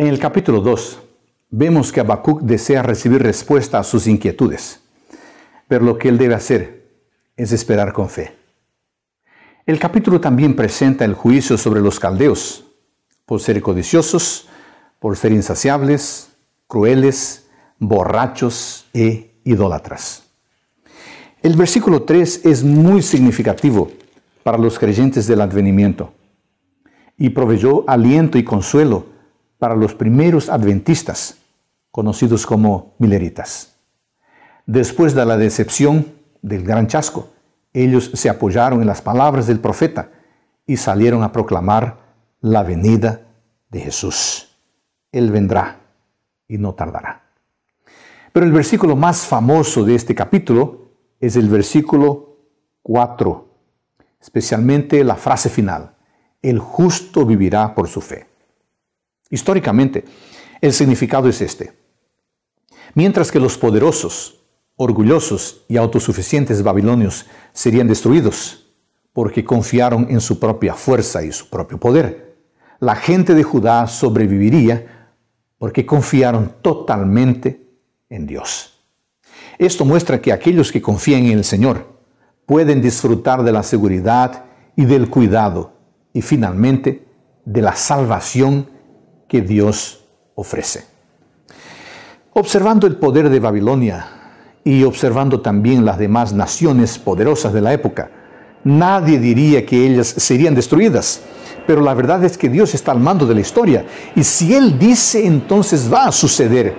En el capítulo 2 vemos que Habacuc desea recibir respuesta a sus inquietudes, pero lo que él debe hacer es esperar con fe. El capítulo también presenta el juicio sobre los caldeos, por ser codiciosos, por ser insaciables, crueles, borrachos e idólatras. El versículo 3 es muy significativo para los creyentes del advenimiento y proveyó aliento y consuelo para los primeros adventistas, conocidos como mileritas. Después de la decepción del gran chasco, ellos se apoyaron en las palabras del profeta y salieron a proclamar la venida de Jesús. Él vendrá y no tardará. Pero el versículo más famoso de este capítulo es el versículo 4, especialmente la frase final, el justo vivirá por su fe. Históricamente, el significado es este. Mientras que los poderosos, orgullosos y autosuficientes babilonios serían destruidos porque confiaron en su propia fuerza y su propio poder, la gente de Judá sobreviviría porque confiaron totalmente en Dios. Esto muestra que aquellos que confían en el Señor pueden disfrutar de la seguridad y del cuidado y finalmente de la salvación que Dios ofrece. Observando el poder de Babilonia y observando también las demás naciones poderosas de la época, nadie diría que ellas serían destruidas, pero la verdad es que Dios está al mando de la historia y si Él dice entonces va a suceder.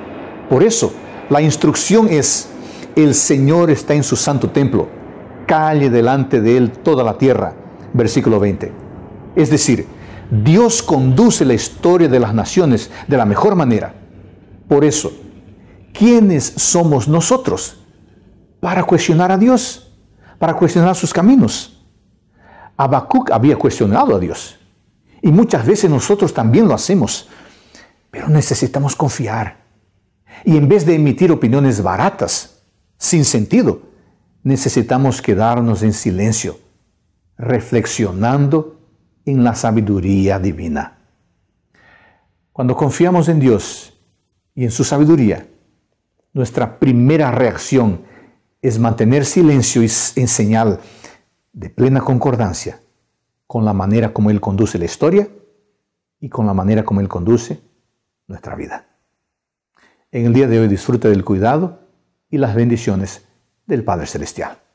Por eso, la instrucción es, el Señor está en su santo templo, calle delante de Él toda la tierra. Versículo 20. Es decir, Dios conduce la historia de las naciones de la mejor manera. Por eso, ¿quiénes somos nosotros para cuestionar a Dios? Para cuestionar sus caminos. Habacuc había cuestionado a Dios. Y muchas veces nosotros también lo hacemos. Pero necesitamos confiar. Y en vez de emitir opiniones baratas, sin sentido, necesitamos quedarnos en silencio, reflexionando en la sabiduría divina. Cuando confiamos en Dios y en su sabiduría, nuestra primera reacción es mantener silencio en señal de plena concordancia con la manera como Él conduce la historia y con la manera como Él conduce nuestra vida. En el día de hoy disfrute del cuidado y las bendiciones del Padre Celestial.